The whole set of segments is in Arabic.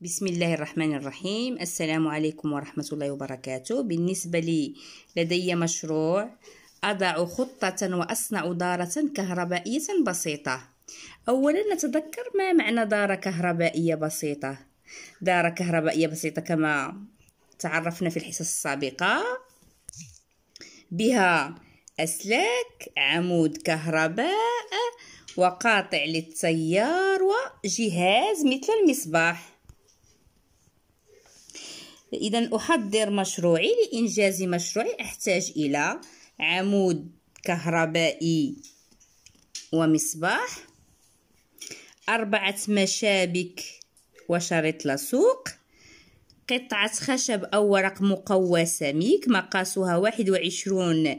بسم الله الرحمن الرحيم السلام عليكم ورحمة الله وبركاته بالنسبة لي لدي مشروع أضع خطة وأصنع دارة كهربائية بسيطة أولا نتذكر ما معنى دارة كهربائية بسيطة دارة كهربائية بسيطة كما تعرفنا في الحصص السابقة بها أسلاك عمود كهرباء وقاطع للتيار وجهاز مثل المصباح إذا أحضر مشروعي لإنجاز مشروعي أحتاج إلى عمود كهربائي ومصباح أربعة مشابك وشريط لصوق قطعة خشب أو ورق مقوى سميك مقاسها واحد وعشرون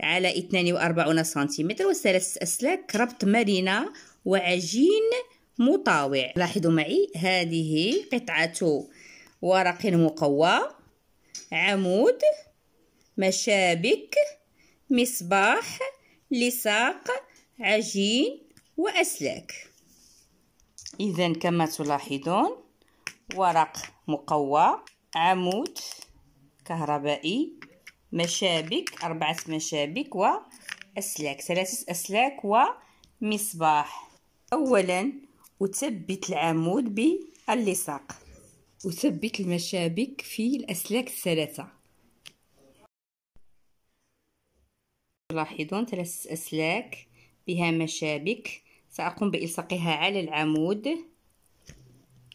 على اثنان وأربعون سنتيمتر وثلاث أسلاك ربط مرنة وعجين مطاوع لاحظوا معي هذه قطعة ورق مقوى عمود مشابك مصباح لصاق عجين وأسلاك إذا كما تلاحظون ورق مقوى عمود كهربائي مشابك أربعة مشابك وأسلاك ثلاثة أسلاك ومصباح أولا أثبت العمود باللصاق أثبت المشابك في الأسلاك الثلاثة تلاحظون ثلاث أسلاك بها مشابك سأقوم بإلصاقها على العمود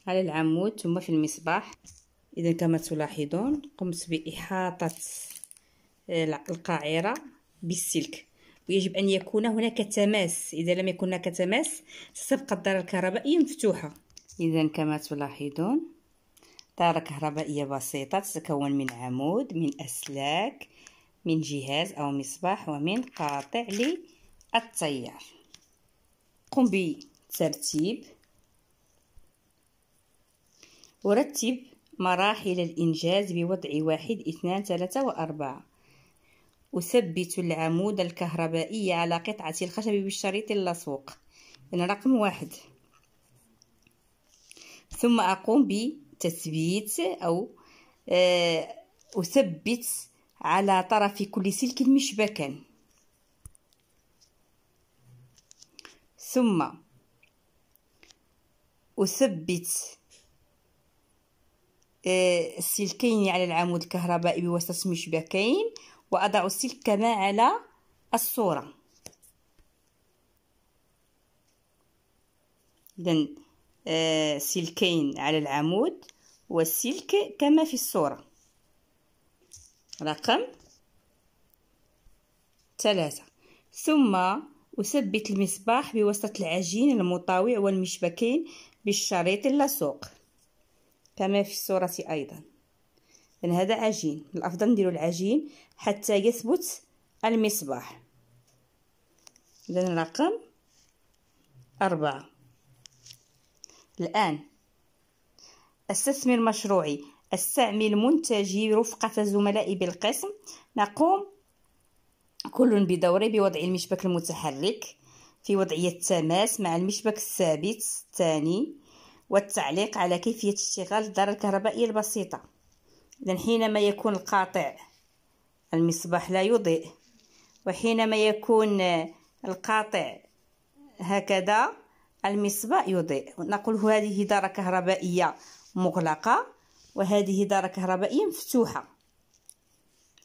على العمود ثم في المصباح إذا كما تلاحظون قمت بإحاطة آه، القاعرة بالسلك ويجب أن يكون هناك تماس إذا لم يكن هناك تماس ستبقى الدارة الكهربائية مفتوحة إذا كما تلاحظون طارة كهربائية بسيطة تتكون من عمود من أسلاك من جهاز أو مصباح ومن قاطع للتيار قم بترتيب ورتب مراحل الإنجاز بوضع واحد اثنان ثلاثة وأربعة أثبت العمود الكهربائي على قطعة الخشب بالشريط اللصوق يعني رقم واحد ثم أقوم ب تثبيت أو آه، أثبت على طرف كل سلك مشبكا ثم أثبت آه، السلكين على العمود الكهربائي بواسطة مشبكين وأضع السلك كما على الصورة إذن آه، سلكين على العمود والسلك كما في الصورة رقم ثلاثة ثم أثبت المصباح بوسط العجين المطاوع والمشبكين بالشريط اللصوق كما في الصورة أيضا إن هذا عجين الأفضل نديرو العجين حتى يثبت المصباح إذن رقم أربعة الآن أستثمر مشروعي أستعمل منتجي رفقة زملائي بالقسم نقوم كل بدوره بوضع المشبك المتحرك في وضعية التماس مع المشبك الثابت الثاني والتعليق على كيفية اشتغال الدارة الكهربائية البسيطة إذن حينما يكون القاطع المصباح لا يضيء وحينما يكون القاطع هكذا المصباح يضيء نقول هذه دارة كهربائية مغلقة وهذه دارة كهربائية مفتوحة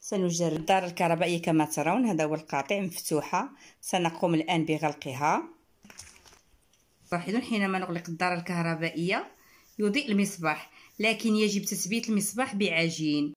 سنجرب الدارة الكهربائية كما ترون هذا هو القاطع مفتوحة سنقوم الآن بغلقها لاحظون حينما نغلق الدارة الكهربائية يضيء المصباح لكن يجب تثبيت المصباح بعجين